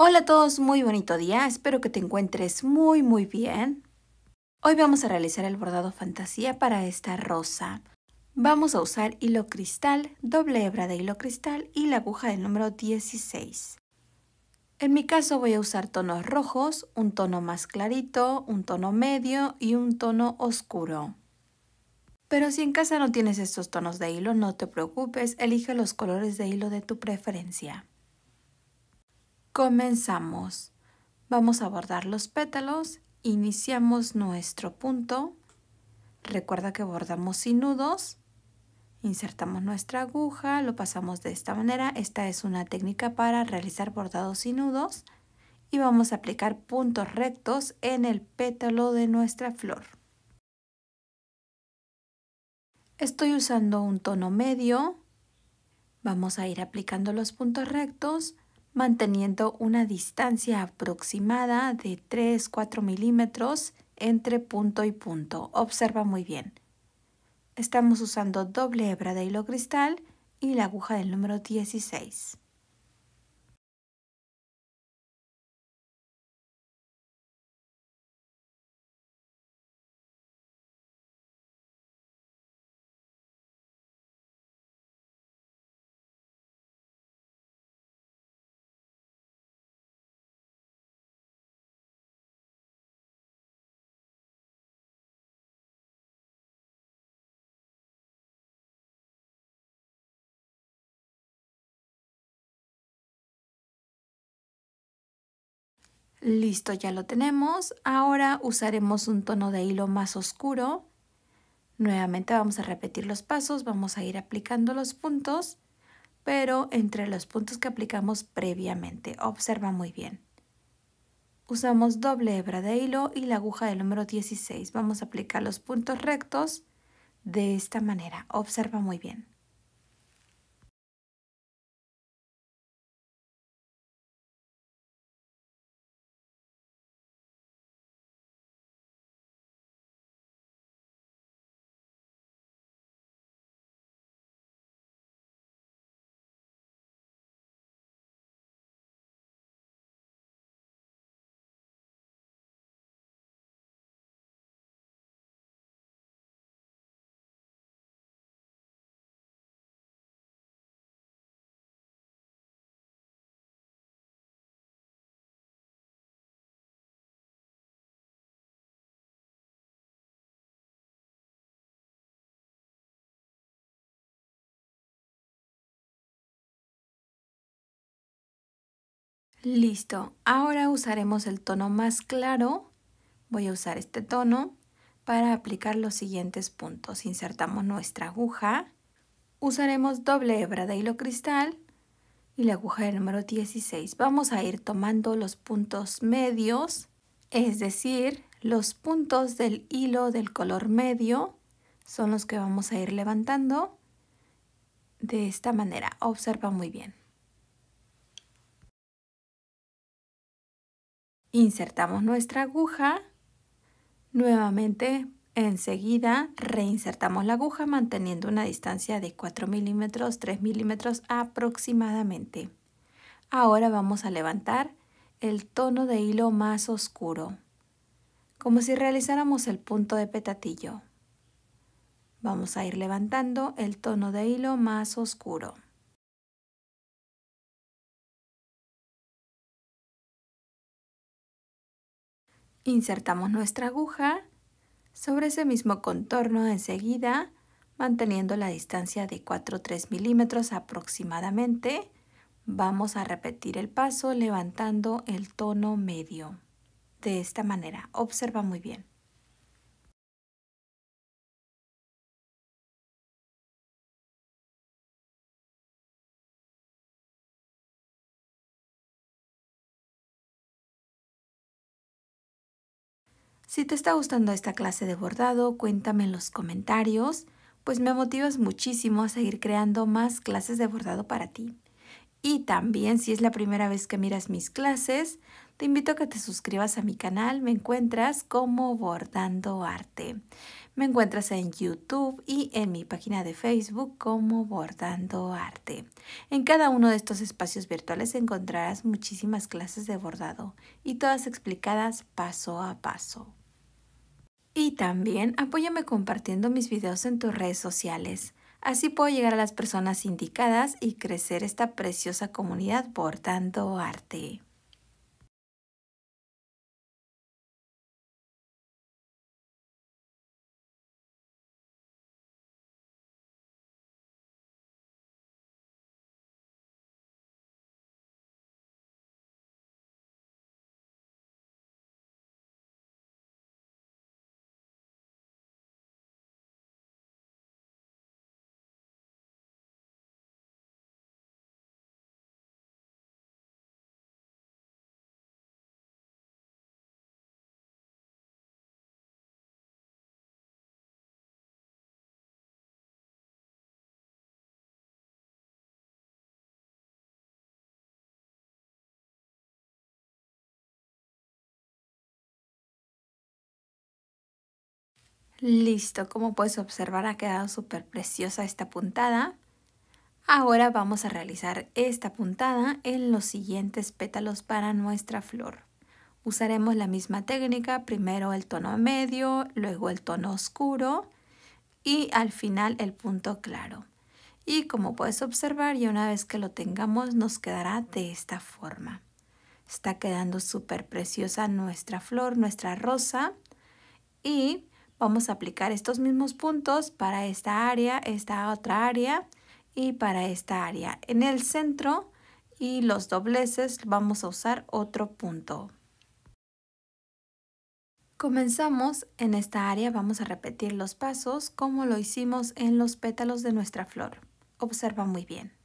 Hola a todos, muy bonito día, espero que te encuentres muy muy bien. Hoy vamos a realizar el bordado fantasía para esta rosa. Vamos a usar hilo cristal, doble hebra de hilo cristal y la aguja del número 16. En mi caso voy a usar tonos rojos, un tono más clarito, un tono medio y un tono oscuro. Pero si en casa no tienes estos tonos de hilo, no te preocupes, elige los colores de hilo de tu preferencia. Comenzamos. Vamos a bordar los pétalos. Iniciamos nuestro punto. Recuerda que bordamos sin nudos. Insertamos nuestra aguja, lo pasamos de esta manera. Esta es una técnica para realizar bordados sin nudos. Y vamos a aplicar puntos rectos en el pétalo de nuestra flor. Estoy usando un tono medio. Vamos a ir aplicando los puntos rectos manteniendo una distancia aproximada de 3-4 milímetros entre punto y punto. Observa muy bien. Estamos usando doble hebra de hilo cristal y la aguja del número 16. Listo, ya lo tenemos. Ahora usaremos un tono de hilo más oscuro. Nuevamente vamos a repetir los pasos, vamos a ir aplicando los puntos, pero entre los puntos que aplicamos previamente. Observa muy bien. Usamos doble hebra de hilo y la aguja del número 16. Vamos a aplicar los puntos rectos de esta manera. Observa muy bien. Listo, ahora usaremos el tono más claro. Voy a usar este tono para aplicar los siguientes puntos. Insertamos nuestra aguja. Usaremos doble hebra de hilo cristal y la aguja del número 16. Vamos a ir tomando los puntos medios, es decir, los puntos del hilo del color medio son los que vamos a ir levantando de esta manera. Observa muy bien. Insertamos nuestra aguja. Nuevamente, enseguida, reinsertamos la aguja manteniendo una distancia de 4 milímetros, 3 milímetros aproximadamente. Ahora vamos a levantar el tono de hilo más oscuro, como si realizáramos el punto de petatillo. Vamos a ir levantando el tono de hilo más oscuro. Insertamos nuestra aguja sobre ese mismo contorno enseguida, manteniendo la distancia de 4-3 milímetros aproximadamente. Vamos a repetir el paso levantando el tono medio. De esta manera, observa muy bien. Si te está gustando esta clase de bordado, cuéntame en los comentarios, pues me motivas muchísimo a seguir creando más clases de bordado para ti. Y también si es la primera vez que miras mis clases, te invito a que te suscribas a mi canal. Me encuentras como Bordando Arte. Me encuentras en YouTube y en mi página de Facebook como Bordando Arte. En cada uno de estos espacios virtuales encontrarás muchísimas clases de bordado y todas explicadas paso a paso. Y también apóyame compartiendo mis videos en tus redes sociales. Así puedo llegar a las personas indicadas y crecer esta preciosa comunidad por tanto arte. Listo, como puedes observar ha quedado súper preciosa esta puntada. Ahora vamos a realizar esta puntada en los siguientes pétalos para nuestra flor. Usaremos la misma técnica, primero el tono medio, luego el tono oscuro y al final el punto claro. Y como puedes observar, ya una vez que lo tengamos nos quedará de esta forma. Está quedando súper preciosa nuestra flor, nuestra rosa. Y Vamos a aplicar estos mismos puntos para esta área, esta otra área y para esta área. En el centro y los dobleces vamos a usar otro punto. Comenzamos en esta área, vamos a repetir los pasos como lo hicimos en los pétalos de nuestra flor. Observa muy bien.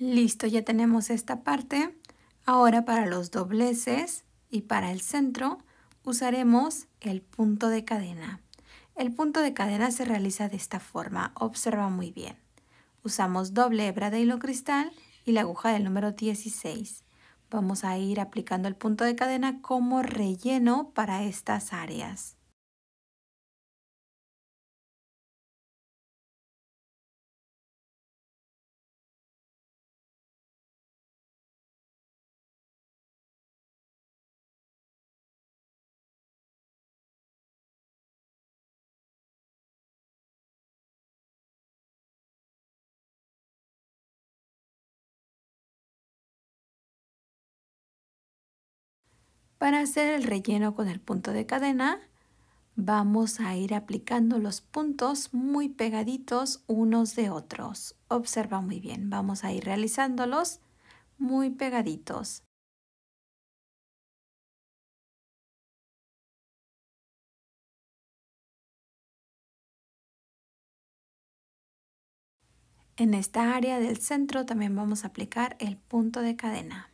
Listo, ya tenemos esta parte. Ahora para los dobleces y para el centro usaremos el punto de cadena. El punto de cadena se realiza de esta forma, observa muy bien. Usamos doble hebra de hilo cristal y la aguja del número 16. Vamos a ir aplicando el punto de cadena como relleno para estas áreas. Para hacer el relleno con el punto de cadena, vamos a ir aplicando los puntos muy pegaditos unos de otros. Observa muy bien, vamos a ir realizándolos muy pegaditos. En esta área del centro también vamos a aplicar el punto de cadena.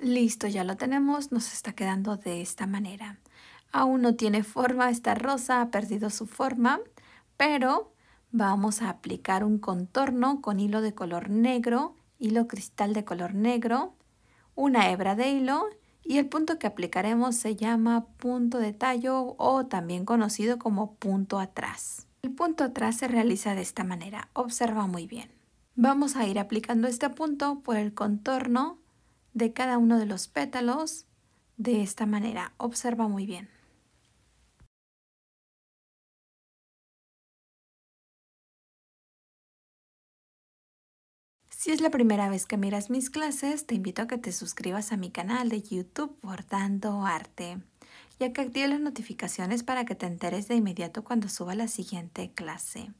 Listo, ya lo tenemos, nos está quedando de esta manera. Aún no tiene forma esta rosa, ha perdido su forma, pero vamos a aplicar un contorno con hilo de color negro, hilo cristal de color negro, una hebra de hilo y el punto que aplicaremos se llama punto de tallo o también conocido como punto atrás. El punto atrás se realiza de esta manera, observa muy bien. Vamos a ir aplicando este punto por el contorno de cada uno de los pétalos de esta manera. Observa muy bien. Si es la primera vez que miras mis clases, te invito a que te suscribas a mi canal de YouTube Bordando Arte y a que actives las notificaciones para que te enteres de inmediato cuando suba la siguiente clase.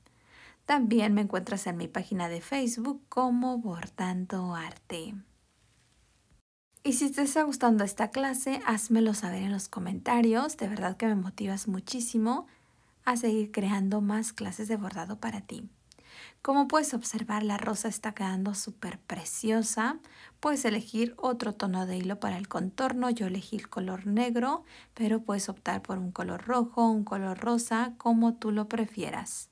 También me encuentras en mi página de Facebook como Bordando Arte. Y si te está gustando esta clase, házmelo saber en los comentarios. De verdad que me motivas muchísimo a seguir creando más clases de bordado para ti. Como puedes observar, la rosa está quedando súper preciosa. Puedes elegir otro tono de hilo para el contorno. Yo elegí el color negro, pero puedes optar por un color rojo, un color rosa, como tú lo prefieras.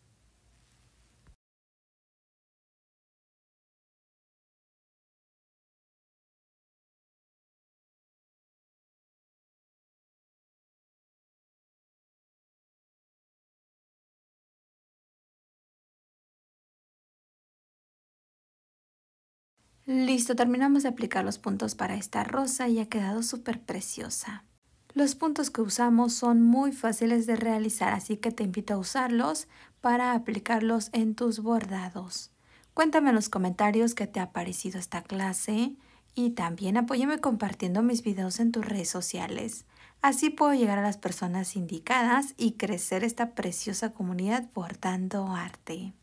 Listo, terminamos de aplicar los puntos para esta rosa y ha quedado súper preciosa. Los puntos que usamos son muy fáciles de realizar, así que te invito a usarlos para aplicarlos en tus bordados. Cuéntame en los comentarios qué te ha parecido esta clase y también apóyame compartiendo mis videos en tus redes sociales. Así puedo llegar a las personas indicadas y crecer esta preciosa comunidad bordando arte.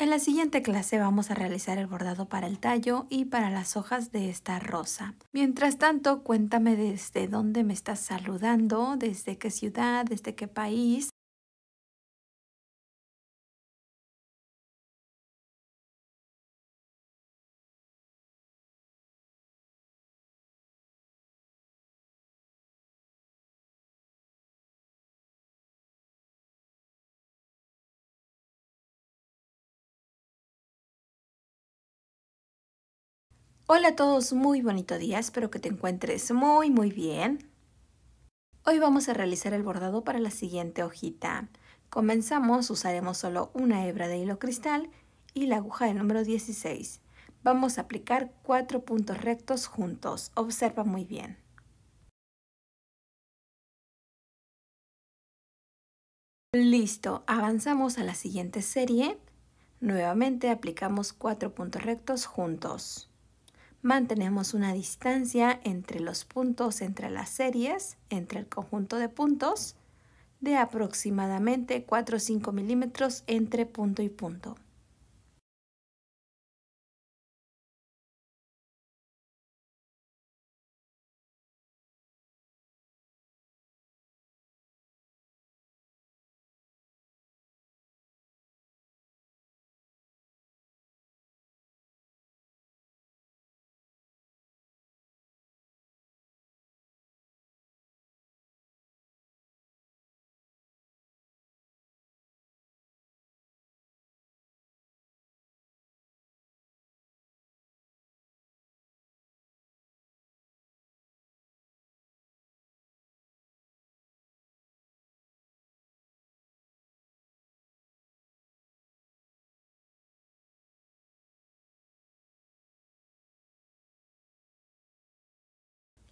En la siguiente clase vamos a realizar el bordado para el tallo y para las hojas de esta rosa. Mientras tanto, cuéntame desde dónde me estás saludando, desde qué ciudad, desde qué país Hola a todos, muy bonito día, espero que te encuentres muy muy bien. Hoy vamos a realizar el bordado para la siguiente hojita. Comenzamos, usaremos solo una hebra de hilo cristal y la aguja de número 16. Vamos a aplicar cuatro puntos rectos juntos, observa muy bien. Listo, avanzamos a la siguiente serie. Nuevamente aplicamos cuatro puntos rectos juntos. Mantenemos una distancia entre los puntos entre las series, entre el conjunto de puntos, de aproximadamente 4 o 5 milímetros entre punto y punto.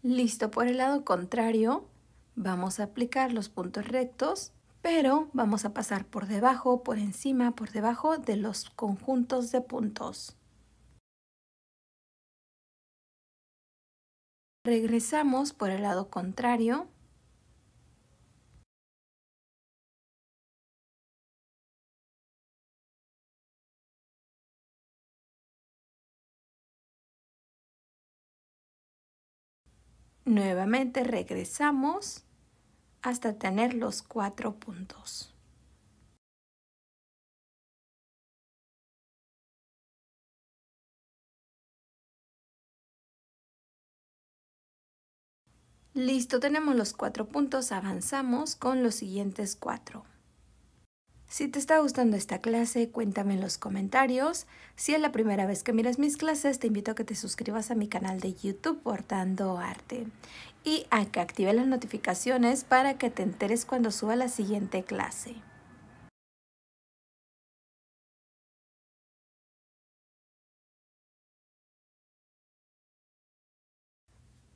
Listo, por el lado contrario vamos a aplicar los puntos rectos, pero vamos a pasar por debajo, por encima, por debajo de los conjuntos de puntos. Regresamos por el lado contrario Nuevamente regresamos hasta tener los cuatro puntos. Listo, tenemos los cuatro puntos, avanzamos con los siguientes cuatro. Si te está gustando esta clase, cuéntame en los comentarios. Si es la primera vez que miras mis clases, te invito a que te suscribas a mi canal de YouTube Portando Arte y a que actives las notificaciones para que te enteres cuando suba la siguiente clase.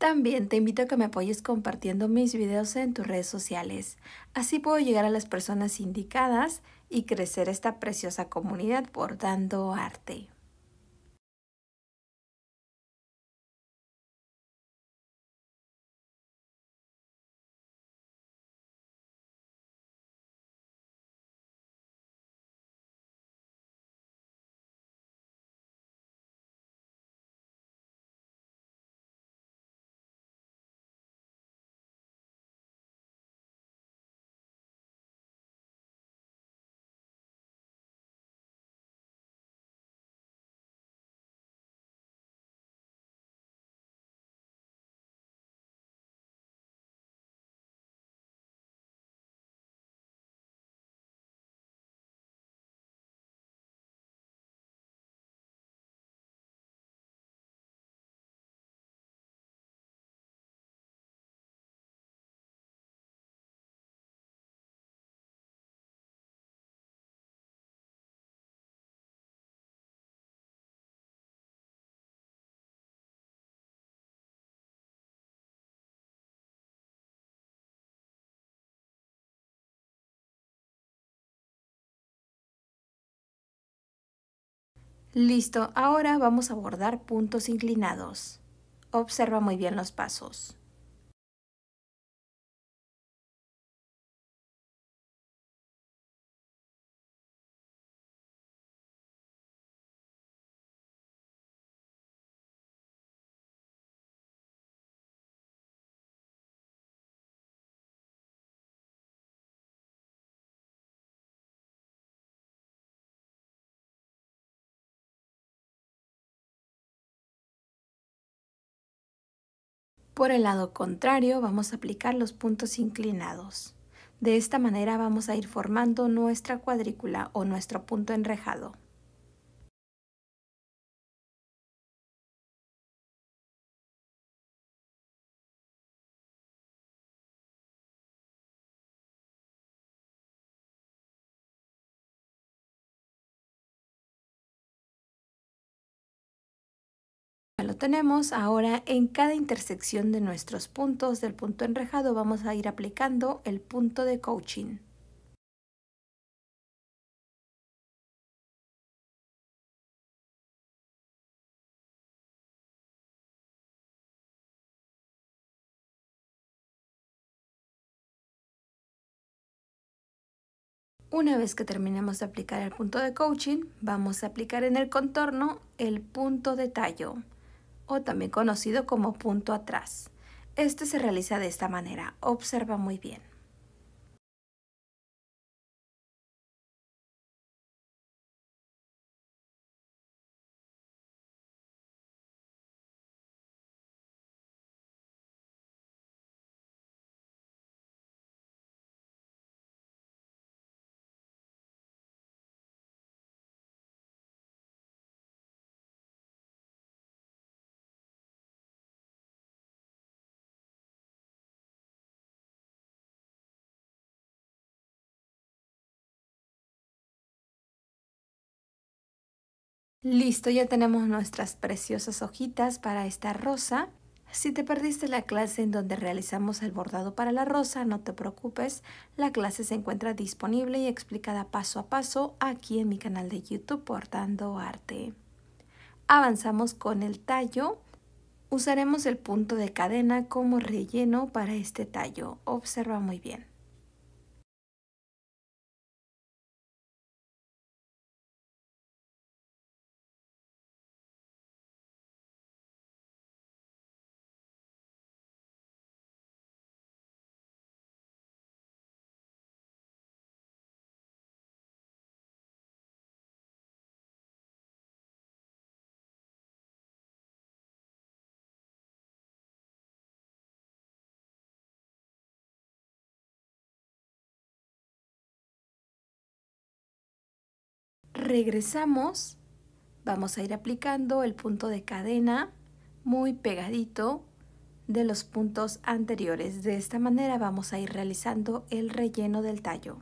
También te invito a que me apoyes compartiendo mis videos en tus redes sociales. Así puedo llegar a las personas indicadas y crecer esta preciosa comunidad por arte. Listo, ahora vamos a bordar puntos inclinados. Observa muy bien los pasos. Por el lado contrario vamos a aplicar los puntos inclinados. De esta manera vamos a ir formando nuestra cuadrícula o nuestro punto enrejado. tenemos, ahora en cada intersección de nuestros puntos del punto enrejado vamos a ir aplicando el punto de coaching. Una vez que terminemos de aplicar el punto de coaching, vamos a aplicar en el contorno el punto de tallo también conocido como punto atrás. Este se realiza de esta manera, observa muy bien. Listo, ya tenemos nuestras preciosas hojitas para esta rosa. Si te perdiste la clase en donde realizamos el bordado para la rosa, no te preocupes, la clase se encuentra disponible y explicada paso a paso aquí en mi canal de YouTube portando Arte. Avanzamos con el tallo. Usaremos el punto de cadena como relleno para este tallo. Observa muy bien. regresamos, vamos a ir aplicando el punto de cadena muy pegadito de los puntos anteriores. De esta manera vamos a ir realizando el relleno del tallo.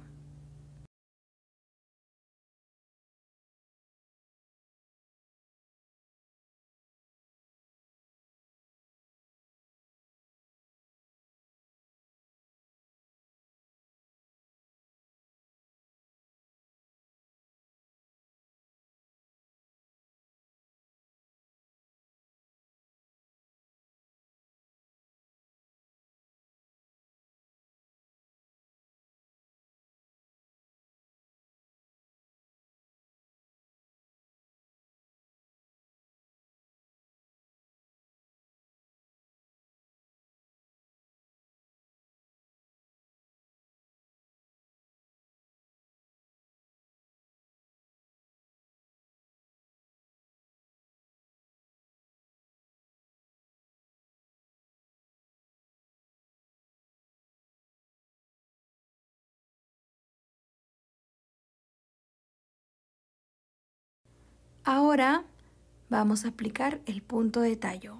Ahora vamos a aplicar el punto de tallo.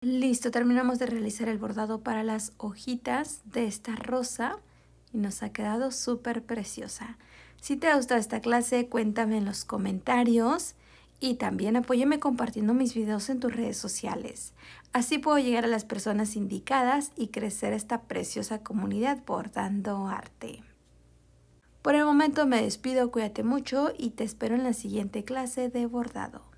Listo, terminamos de realizar el bordado para las hojitas de esta rosa y nos ha quedado súper preciosa. Si te ha gustado esta clase, cuéntame en los comentarios y también apóyame compartiendo mis videos en tus redes sociales. Así puedo llegar a las personas indicadas y crecer esta preciosa comunidad bordando arte. Por el momento me despido, cuídate mucho y te espero en la siguiente clase de bordado.